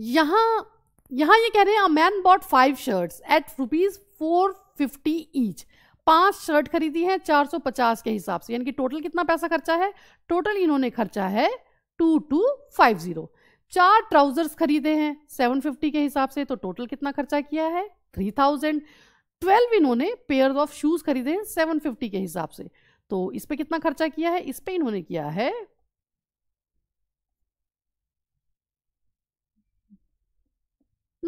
यहाँ यहाँ ये कह रहे हैं man bought five shirts at rupees four fifty each पांच शर्ट खरीदी है 450 के हिसाब से यानी कि टोटल कितना पैसा खर्चा है टोटल इन्होंने खर्चा है टू टू फाइव जीरो चार ट्राउजर्स खरीदे हैं 750 के हिसाब से तो टोटल कितना खर्चा किया है 3000 ट्वेल्व इन्होंने पेयर ऑफ शूज़ खरीदे हैं 750 के हिसाब से तो इस पर कितना खर्चा किया है इस पर इन्होंने किया है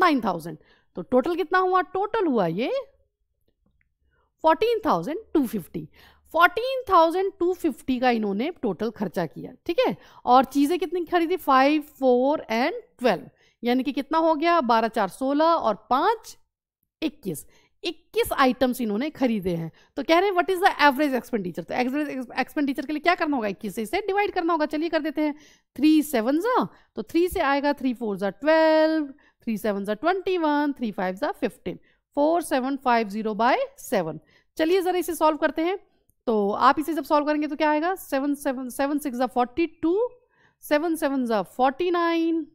नाइन थाउजेंड तो टोटल कितना हुआ टोटल हुआ ये fourteen thousand two fifty fourteen thousand two fifty का इन्होंने टोटल खर्चा किया ठीक है और चीज़ें कितनी खरीदी फाइव फोर एंड ट्वेल्व यानी कि कितना हो गया बारह चार सोलह और पाँच इक्कीस इक्कीस आइटम्स इन्होंने खरीदे हैं तो कह रहे हैं what is the average expenditure तो एवरेज एक्सपेंडिचर के लिए क्या करना होगा इक्कीस से इसे डिवाइड करना होगा चलिए कर देते हैं थ्री सेवन ज़ा तो थ्री से आएगा थ्री फोर ज़ा ट्वेल्व थ्री सेवन ज़ा ट्वेंटी वन थ्री फाइव ज़ा fifteen four seven five zero by seven चलिए ज़रा इसे सॉल्व करते हैं तो आप इसे जब सॉल्व करेंगे तो क्या आएगा सेवन सेवन सेवन सिक्स ज़ा फोर्टी टू सेवन सेवन ज़ा फोर्टी नाइन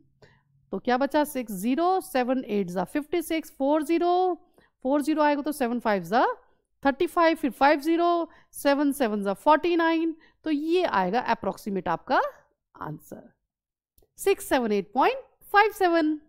तो क्या बचा सिक्स ज़ीरो सेवन एट ज़ा fifty six four zero four zero आएगा तो सेवन फाइव ज़ा थर्टी फाइव फिर फाइव ज़ीरो सेवन सेवन ज़ा फोर्टी नाइन तो ये आएगा अप्रोक्सीमेट आपका answer six seven eight point five seven